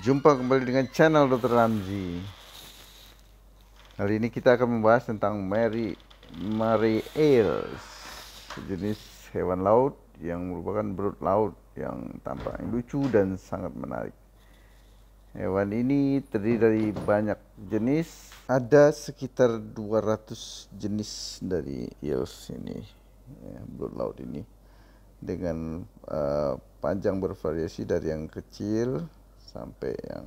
Jumpa kembali dengan channel Dr. Ramzi. Hari ini kita akan membahas tentang Mary Mary Ailes, sejenis hewan laut yang merupakan berut laut yang tampak lucu dan sangat menarik. Hewan ini terdiri dari banyak jenis. Ada sekitar 200 jenis dari eels ini, ya, belut laut ini. Dengan uh, panjang bervariasi dari yang kecil sampai yang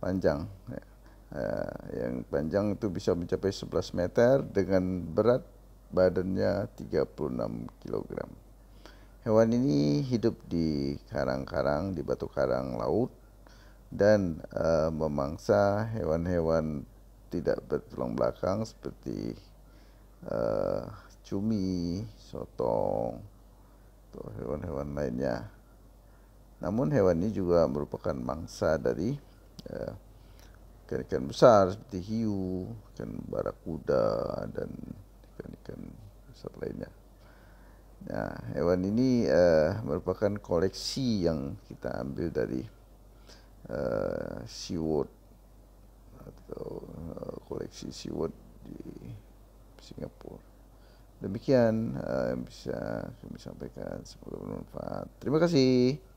panjang. Ya. Uh, yang panjang itu bisa mencapai 11 meter dengan berat badannya 36 kilogram. Hewan ini hidup di karang-karang, di batu karang laut, dan uh, memangsa hewan-hewan tidak bertulang belakang seperti uh, cumi, sotong, atau hewan-hewan lainnya. Namun hewan ini juga merupakan mangsa dari eh, ikan-ikan uh, besar seperti hiu, ikan barakuda, dan ikan-ikan besar lainnya. Nah, hewan ini uh, merupakan koleksi yang kita ambil dari uh, eh, SeaWorld atau uh, koleksi SeaWorld di Singapura. Demikian uh, yang bisa kami sampaikan. Semoga bermanfaat. Terima kasih.